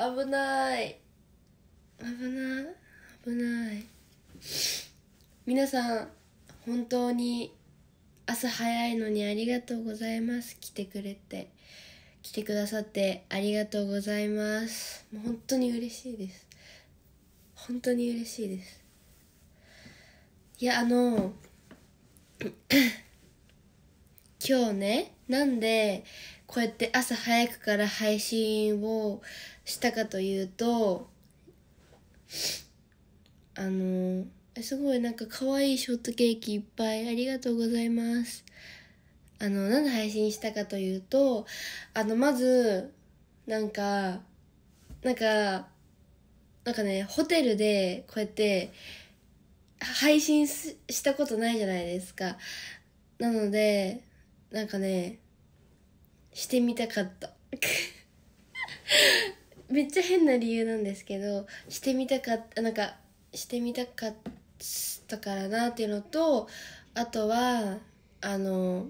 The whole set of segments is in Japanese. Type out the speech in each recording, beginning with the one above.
危ない危ない危ない皆さん本当に朝早いのにありがとうございます来てくれて来てくださってありがとうございますもう本当に嬉しいです本当に嬉しいですいやあの 今日ねなんでこうやって朝早くから配信をしたかというとあのすごいなんか可愛いショートケーキいっぱいありがとうございますあの何で配信したかというとあのまずなんかなんかなんかねホテルでこうやって配信したことないじゃないですかなのでなんかねしてみたかっためっちゃ変な理由なんですけどしてみたかったなんかしてみたかったからなっていうのとあとはあの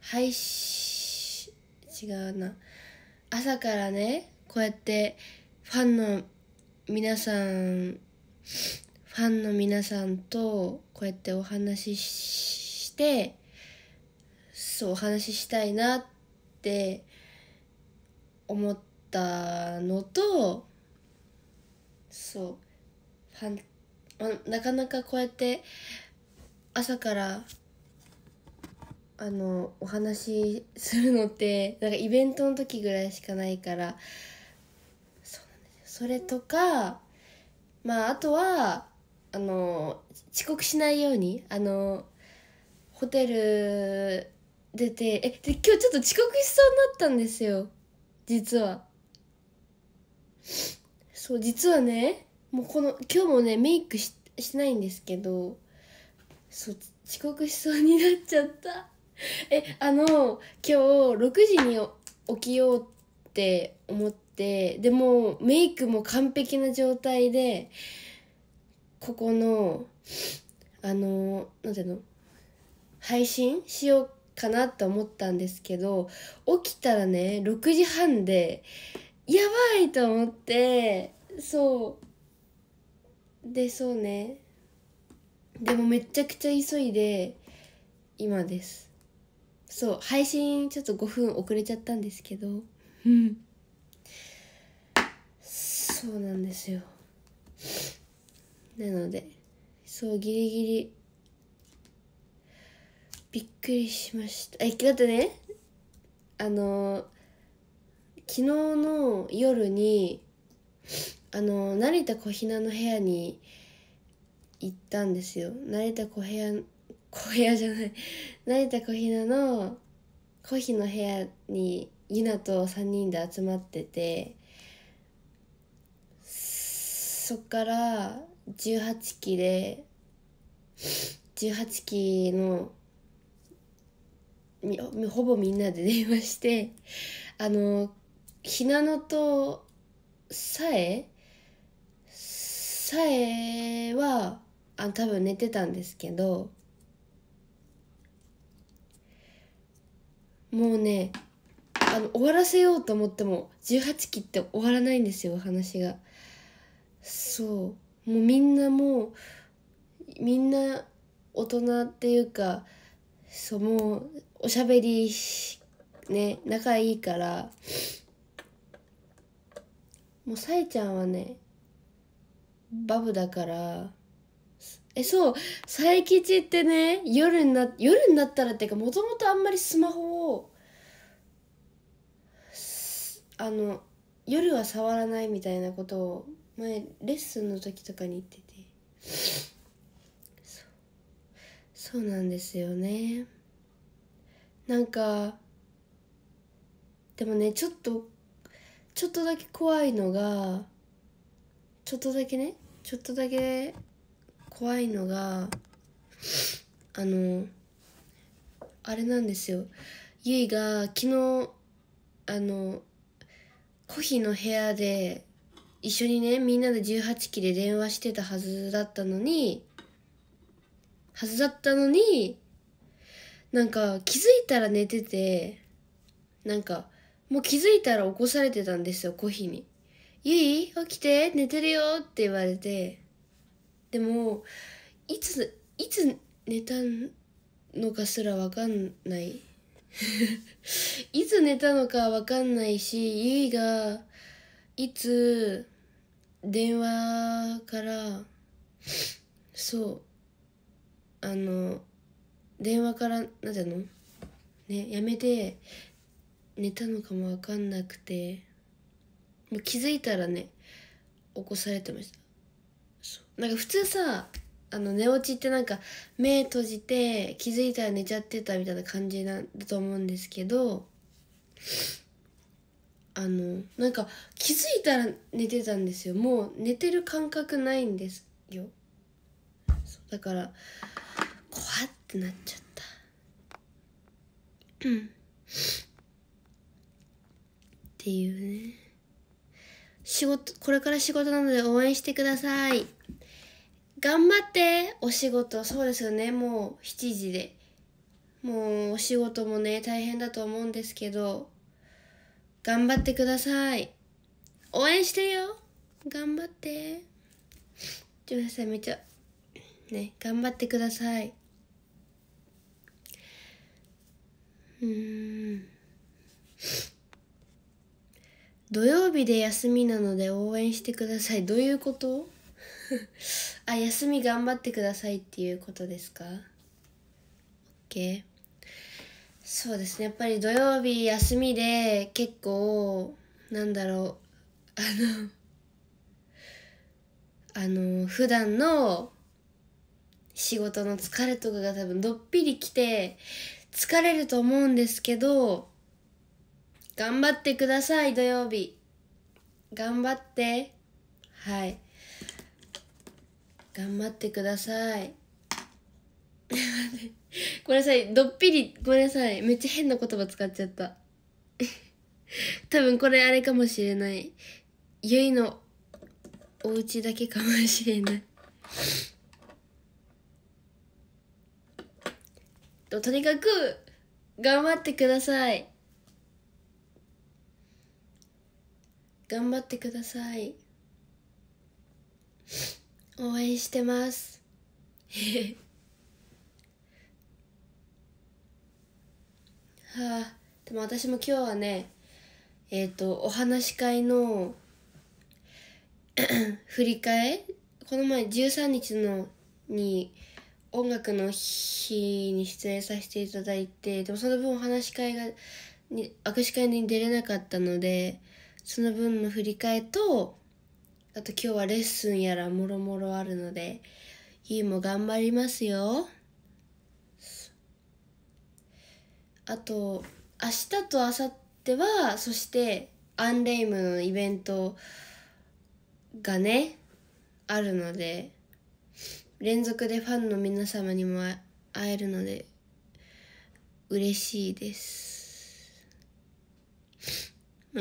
配信違うな朝からねこうやってファンの皆さんファンの皆さんとこうやってお話ししてそうお話ししたいなって思って。ったのとそうファンなかなかこうやって朝からあのお話しするのってなんかイベントの時ぐらいしかないからそれとかまああとはあの遅刻しないようにあのホテル出てえで今日ちょっと遅刻しそうになったんですよ実は。そう実はねもうこの今日もねメイクししてないんですけどそう遅刻しそうになっちゃった えあの今日6時に起きようって思ってでもメイクも完璧な状態でここのあの何ていうの配信しようかなと思ったんですけど起きたらね6時半でやばいと思ってそうでそうねでもめちゃくちゃ急いで今ですそう配信ちょっと5分遅れちゃったんですけどうんそうなんですよなのでそうギリギリびっくりしましたえだってねあの昨日の夜にあの成田小日向の部屋に行ったんですよ成田小部屋小部屋じゃない成田小日向の小ひの部屋にゆなと3人で集まっててそっから18期で18期のほぼみんなで電話してあのひなのとさえさえはあ多分寝てたんですけどもうねあの終わらせようと思っても18期って終わらないんですよ話がそうもうみんなもうみんな大人っていうかそうもうおしゃべりね仲いいからもうさえちゃんはねバブだからえそう佐吉ってね夜にな夜になったらっていうかもともとあんまりスマホをあの夜は触らないみたいなことを前レッスンの時とかに言っててそうなんですよねなんかでもねちょっとちょっとだけ怖いのがちょっとだけねちょっとだけ怖いのがあのあれなんですよゆいが昨日あのコヒの部屋で一緒にねみんなで18期で電話してたはずだったのにはずだったのになんか気づいたら寝ててなんかもう気づいたら起こされてたんですよ、コヒに。ゆい起きて寝てるよって言われて。でも、いつ、いつ寝たのかすらわかんない。いつ寝たのかわかんないし、ゆいが、いつ、電話から、そう、あの、電話から、なうのね、やめて、寝たのかも分かんなくてもう気づいたらね起こされてましたそうなんか普通さあの寝落ちってなんか目閉じて気づいたら寝ちゃってたみたいな感じなんだと思うんですけどあのなんか気づいたら寝てたんですよもう寝てる感覚ないんですよだから怖ってなっちゃったうんっていうね仕事これから仕事なので応援してください頑張ってお仕事そうですよねもう7時でもうお仕事もね大変だと思うんですけど頑張ってください応援してよ頑張ってジョさんめちゃね頑張ってくださいうん土曜日で休みなので応援してくださいどういうこと あ休み頑張ってくださいっていうことですか ?OK そうですねやっぱり土曜日休みで結構なんだろうあのあの普段の仕事の疲れとかが多分どっぴりきて疲れると思うんですけど頑張ってください土曜日頑張ってはい頑張ってください ごめんなさいどっぴりごめんなさいめっちゃ変な言葉使っちゃった 多分これあれかもしれないゆいのお家だけかもしれないとにかく頑張ってください頑張ってください応援してます はあでも私も今日はねえっ、ー、とお話し会の 振り替えこの前13日のに音楽の日に出演させていただいてでもその分お話し会がに握手会に出れなかったのでその分の振り替えとあと今日はレッスンやらもろもろあるのでゆいも頑張りますよあと明日と明後日はそしてアンレイムのイベントがねあるので連続でファンの皆様にも会えるので嬉しいです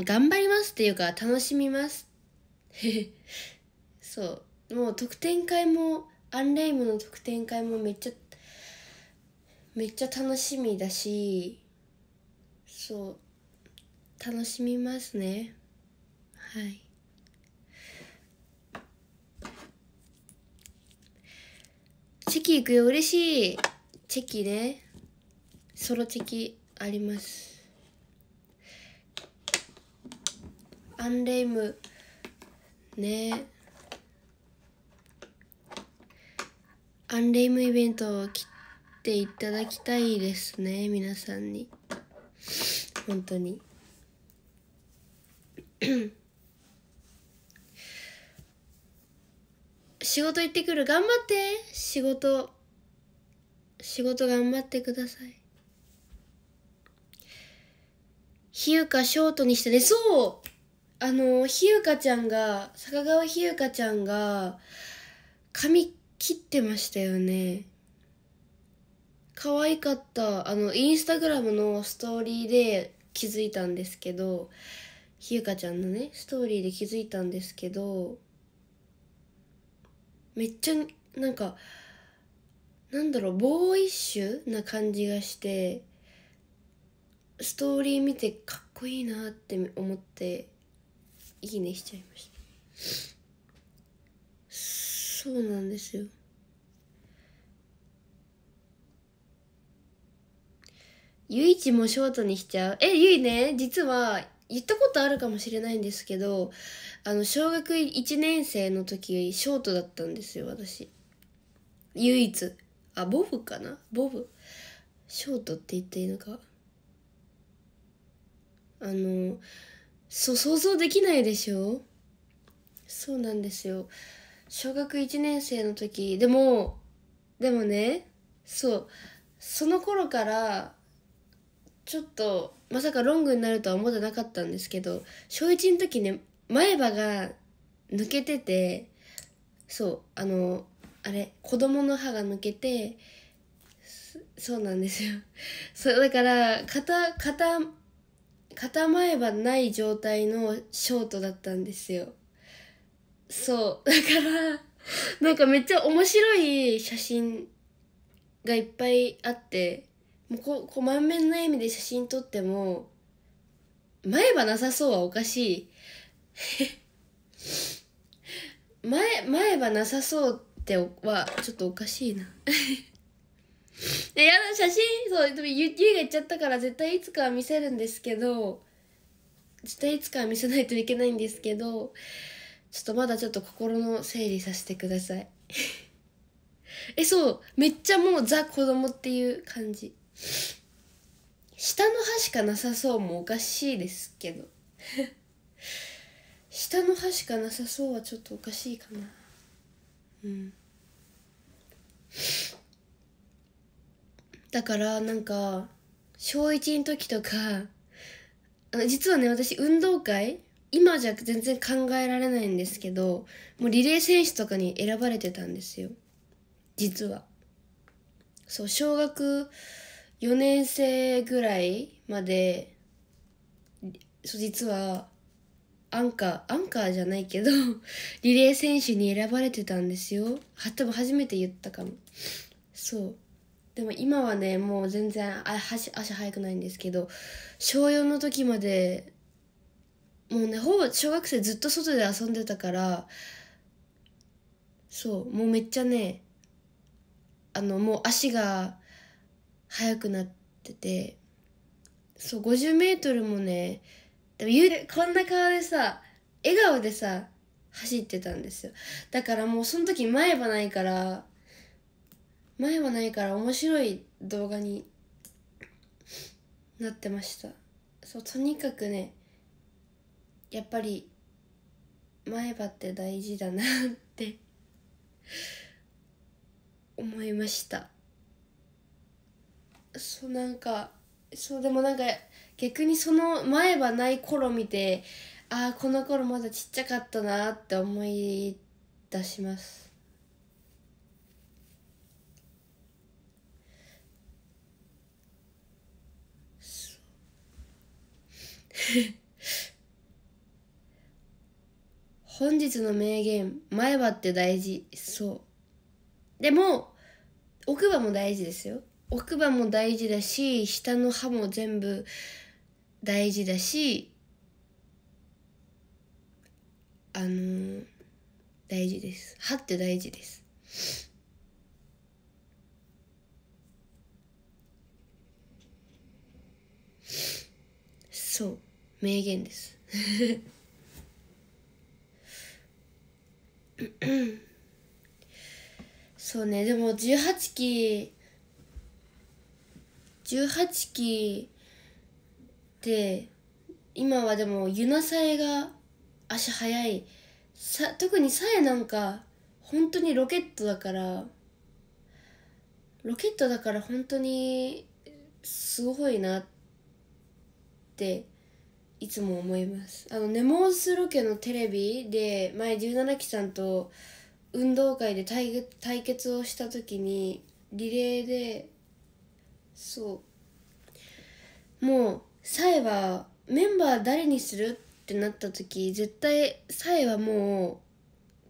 頑張りますっていうか楽しみます そうもう特典会もアンレイムの特典会もめっちゃめっちゃ楽しみだしそう楽しみますねはいチェキ行くよ嬉しいチェキねソロチェキありますアンレイムねアンレイムイベントをっていただきたいですね皆さんに本当に 仕事行ってくる頑張って仕事仕事頑張ってください比喩かショートにしてねそうあのひゆかちゃんが坂川ひゆかちゃんが髪切ってましたよね可愛かったあのインスタグラムのストーリーで気づいたんですけどひゆかちゃんのねストーリーで気づいたんですけどめっちゃなんかなんだろうボーイッシュな感じがしてストーリー見てかっこいいなって思っていいねしちゃいましたそうなんですよゆいちもショートにしちゃうえゆいね実は言ったことあるかもしれないんですけどあの小学1年生の時ショートだったんですよ私唯一あボブかなボブショートって言っていいのかあのそう想像できないでしょそうなんですよ小学1年生の時でもでもねそうその頃からちょっとまさかロングになるとは思ってなかったんですけど小1の時ね前歯が抜けててそうあのあれ子供の歯が抜けてそうなんですよそうだから片片片前歯ない状態のショートだったんですよそうだからなんかめっちゃ面白い写真がいっぱいあってもうここ満面の笑みで写真撮っても前歯なさそうはおかしい 前前歯なさそうってはちょっとおかしいな え、やだ、写真、そう、でもゆ、ゆいが言っちゃったから絶対いつかは見せるんですけど、絶対いつかは見せないといけないんですけど、ちょっとまだちょっと心の整理させてください。え、そう、めっちゃもうザ子供っていう感じ。下の歯しかなさそうもおかしいですけど。下の歯しかなさそうはちょっとおかしいかな。うん。だからなんか小1の時とかあの実はね私運動会今じゃ全然考えられないんですけどもうリレー選手とかに選ばれてたんですよ実はそう小学4年生ぐらいまでそう実はアンカーアンカーじゃないけどリレー選手に選ばれてたんですよ多分初めて言ったかもそうでも今はねもう全然足足速くないんですけど小4の時までもうねほぼ小学生ずっと外で遊んでたからそうもうめっちゃねあのもう足が速くなっててそう 50m もねでもゆこんな顔でさ笑顔でさ走ってたんですよだからもうその時前歯ないから前はないから面白い動画になってましたそうとにかくねやっぱり前歯って大事だなって思いましたそうなんかそうでもなんか逆にその前歯ない頃見てああこの頃まだちっちゃかったなって思い出します本日の名言前歯って大事そうでも奥歯も大事ですよ奥歯も大事だし下の歯も全部大事だしあのー、大事です歯って大事です名言ですそうねでも18期18期で今はでもユナさえが足速いさ特にさえなんか本当にロケットだからロケットだから本当にすごいなっていつも思いますあのネモースロケのテレビで前17期さんと運動会で対対決をした時にリレーでそうもうサエはメンバー誰にするってなった時絶対サエはも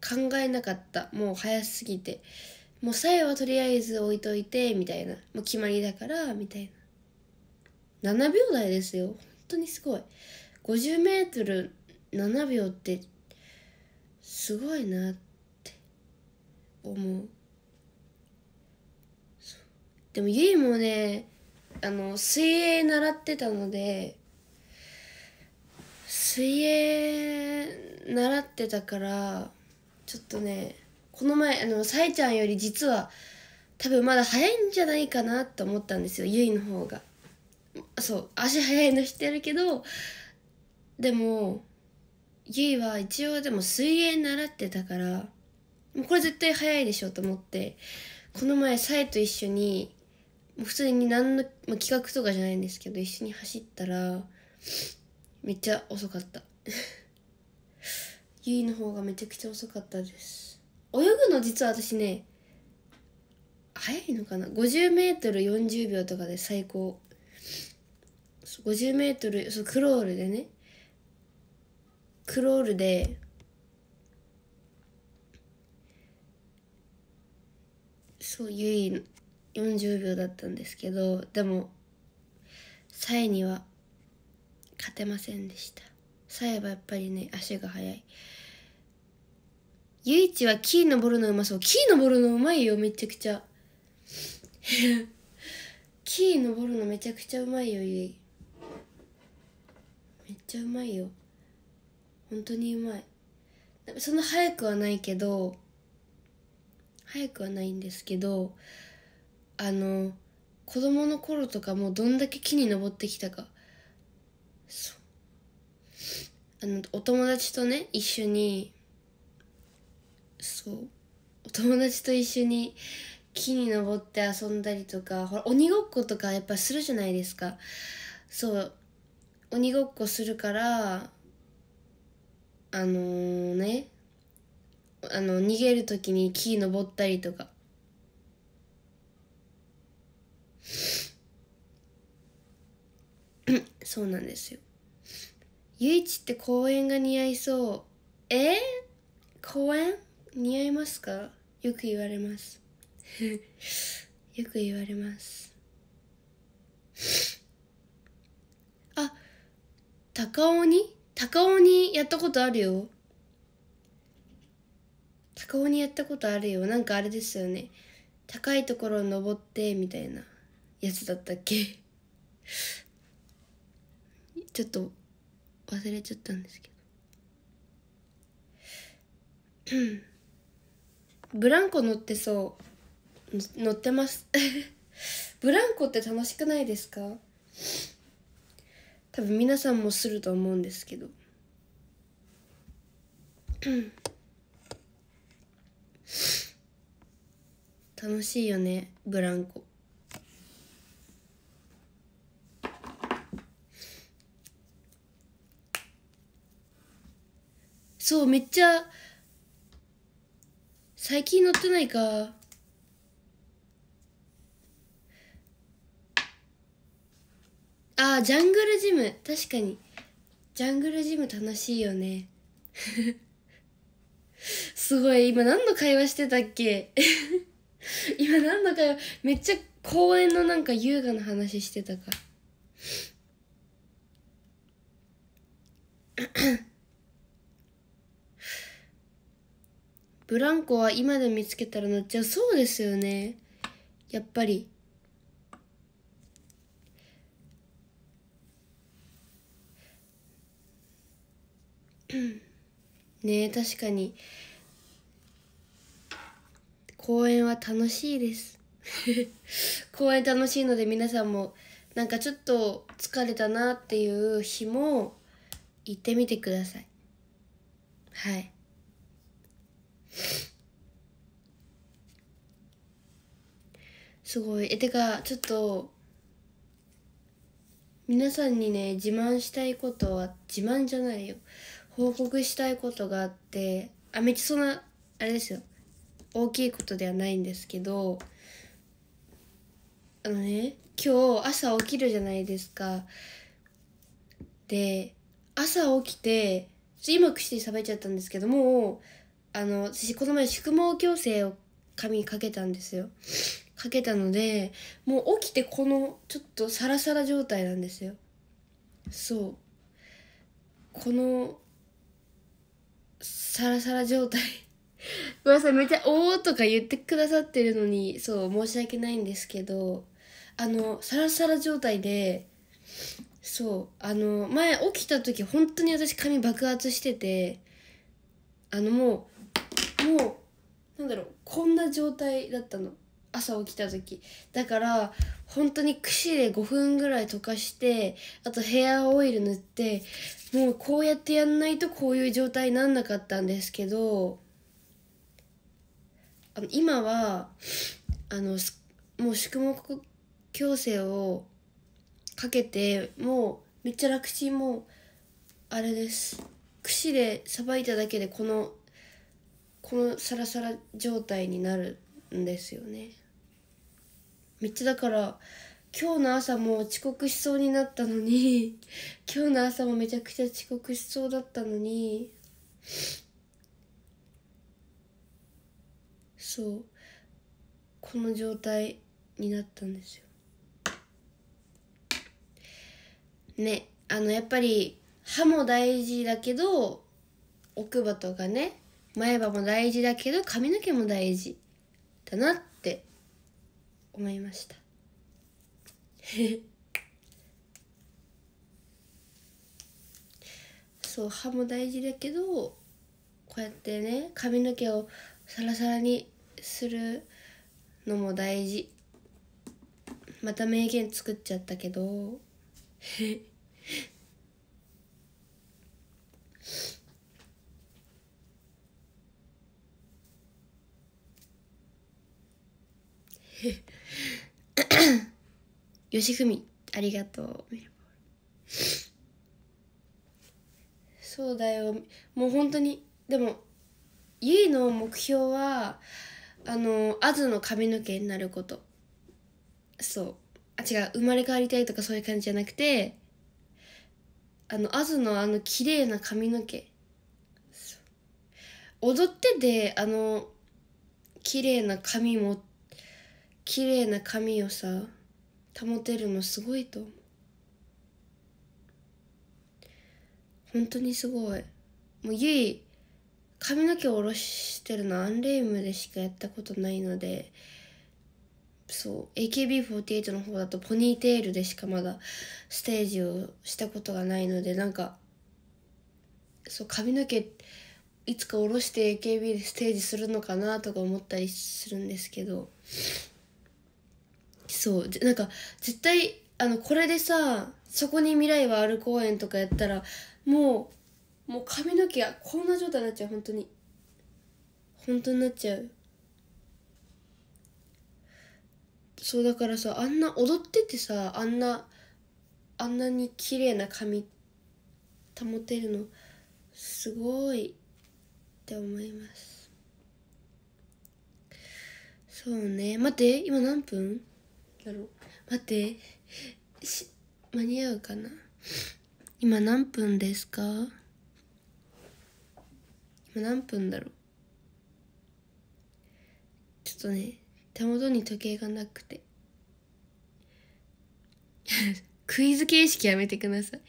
う考えなかったもう早すぎてもうサエはとりあえず置いといてみたいなもう決まりだからみたいな7秒台ですよ本当にすごい 50m7 秒ってすごいなって思うでもゆいもねあの水泳習ってたので水泳習ってたからちょっとねこの前あのさえちゃんより実は多分まだ早いんじゃないかなと思ったんですよゆいの方がそう足早いの知ってるけどでもゆいは一応でも水泳習ってたからもうこれ絶対早いでしょと思ってこの前サイと一緒にもう普通に何の、まあ、企画とかじゃないんですけど一緒に走ったらめっちゃ遅かったゆい の方がめちゃくちゃ遅かったです泳ぐの実は私ね早いのかな5 0ル4 0秒とかで最高5 0ル、そうクロールでねクロールでそうゆい40秒だったんですけどでもさえには勝てませんでしたさえはやっぱりね足が速いゆいちはキー登るのうまそうキー登るのうまいよめちゃくちゃ キー登るのめちゃくちゃうまいよゆいめっちゃうまいよ本当にうまいそんな早くはないけど早くはないんですけどあの子供の頃とかもどんだけ木に登ってきたかあのお友達とね一緒にそうお友達と一緒に木に登って遊んだりとかほら鬼ごっことかやっぱするじゃないですかそう鬼ごっこするからあのー、ねあの逃げる時に木登ったりとか そうなんですよゆいちって公園が似合いそうえー、公園似合いますかよく言われます よく言われますあ高尾に高尾にやったことあるよ。高尾にやったことあるよ。なんかあれですよね。高いところ登って、みたいなやつだったっけちょっと忘れちゃったんですけど。ブランコ乗ってそう。乗ってます ブランコって楽しくないですか多分皆さんもすると思うんですけど 楽しいよねブランコそうめっちゃ最近乗ってないかあジャングルジム確かにジャングルジム楽しいよね すごい今何の会話してたっけ 今何の会話めっちゃ公園のなんか優雅な話してたか ブランコは今で見つけたら乗っちゃうそうですよねやっぱりねえ確かに公演は楽しいです 公演楽しいので皆さんもなんかちょっと疲れたなっていう日も行ってみてくださいはいすごいえてかちょっと皆さんにね自慢したいことは自慢じゃないよ報告したいことがあってあめっちゃそんなあれですよ大きいことではないんですけどあのね今日朝起きるじゃないですかで朝起きて今口で喋っちゃったんですけどもあの私この前宿毛矯正を髪かけたんですよかけたのでもう起きてこのちょっとサラサラ状態なんですよそうこのサラサラ状態ごめんなさいめっちゃ「おお」とか言ってくださってるのにそう申し訳ないんですけどあのサラサラ状態でそうあの前起きた時本当に私髪爆発しててあのもうもうなんだろうこんな状態だったの朝起きた時だから本当に櫛で5分ぐらい溶かしてあとヘアオイル塗ってもうこうやってやんないとこういう状態になんなかったんですけどあの今はあのもう宿毛矯正をかけてもうめっちゃ楽ちんもあれです櫛でさばいただけでこのこのサラサラ状態になるんですよね。めっちゃだから今日の朝も遅刻しそうになったのに 今日の朝もめちゃくちゃ遅刻しそうだったのにそうこの状態になったんですよねあのやっぱり歯も大事だけど奥歯とかね前歯も大事だけど髪の毛も大事だなって思いました そう歯も大事だけどこうやってね髪の毛をサラサラにするのも大事また名言作っちゃったけど よしふみありがとうそうだよもう本当にでもゆいの目標はあのアズの髪の毛になることそうあ違う生まれ変わりたいとかそういう感じじゃなくてあのアズのあの綺麗な髪の毛踊っててあの綺麗な髪持っ綺麗な髪をさ保てるのすごいと思う本当にすごいもうゆい髪の毛を下ろしてるのアンレイムでしかやったことないのでそう AKB48 の方だとポニーテールでしかまだステージをしたことがないのでなんかそう髪の毛いつか下ろして AKB でステージするのかなとか思ったりするんですけどそうなんか絶対あのこれでさそこに未来はある公園とかやったらもうもう髪の毛がこんな状態になっちゃう本当に本当になっちゃうそうだからさあんな踊っててさあんなあんなに綺麗な髪保てるのすごいって思いますそうね待って今何分だろう待って間に合うかな今何分ですか今何分だろうちょっとね手元に時計がなくて クイズ形式やめてください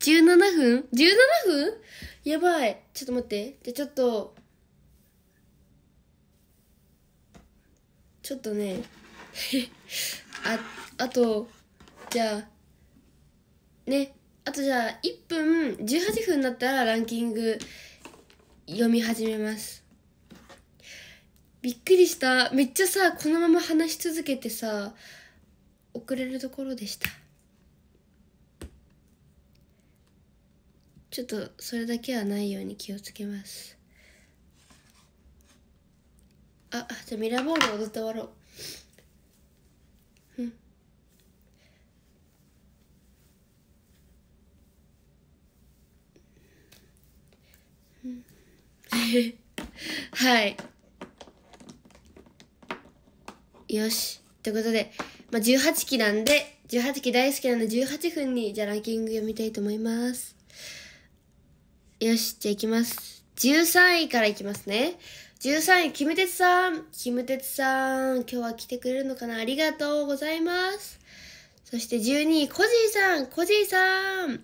17分 ?17 分やばいちょっと待ってじゃちょっとちょっとね ああとじゃあねあとじゃあ1分18分になったらランキング読み始めますびっくりしためっちゃさこのまま話し続けてさ遅れるところでしたちょっとそれだけはないように気をつけますあじゃあミラーボール踊って終わろう はいよしということで、まあ、18期なんで18期大好きなんで18分にじゃあランキング読みたいと思いますよしじゃあいきます13位からいきますね13位キムテツさんキムテツさん今日は来てくれるのかなありがとうございますそして12位コジーさんコジーさん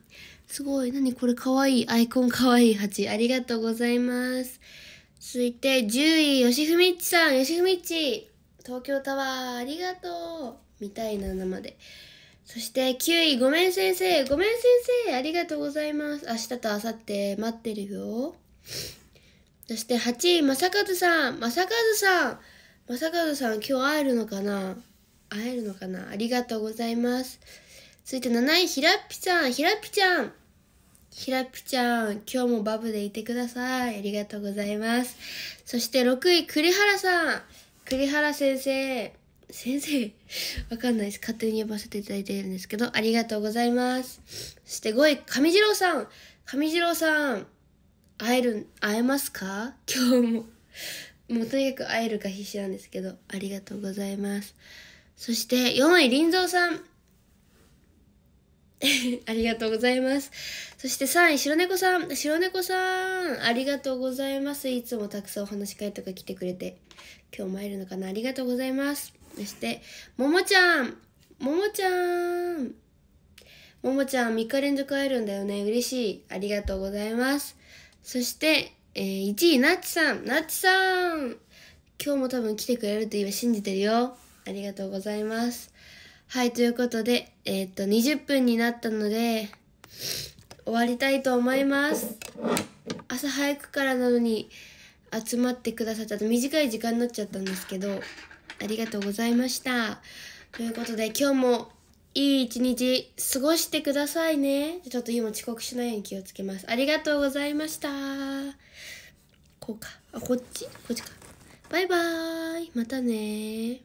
すごい。何これかわいい。アイコンかわいい8。ありがとうございます。続いて10位、よしふみっちさん。よしふみっち。東京タワー、ありがとう。みたいな生で。そして9位、ごめん先生。ごめん先生。ありがとうございます。明日と明後日待ってるよ。そして8位、まさかずさん。まさかずさん。まさかずさん、今日会えるのかな会えるのかなありがとうございます。続いて7位、ひらっぴちゃん、ひらっぴちゃん。ひらっぴちゃん、今日もバブでいてください。ありがとうございます。そして6位、栗原さん。栗原先生。先生わかんないです。勝手に呼ばせていただいているんですけど、ありがとうございます。そして5位、上次郎さん。上次郎さん、会える、会えますか今日も。もうとにかく会えるか必死なんですけど、ありがとうございます。そして4位、林蔵さん。ありがとうございます。そして3位、白猫さん。白猫さん、ありがとうございます。いつもたくさんお話し会とか来てくれて。今日も会えるのかなありがとうございます。そして、ももちゃん。ももちゃん。ももちゃん、3日連続会えるんだよね。嬉しい。ありがとうございます。そして、えー、1位、なっちさん。なっちさん。今日も多分来てくれると今信じてるよ。ありがとうございます。はい、ということで、えー、っと、20分になったので、終わりたいと思います。朝早くからなのに集まってくださったと短い時間になっちゃったんですけど、ありがとうございました。ということで、今日もいい一日過ごしてくださいね。ちょっと今遅刻しないように気をつけます。ありがとうございました。こうか。あ、こっちこっちか。バイバーイ。またね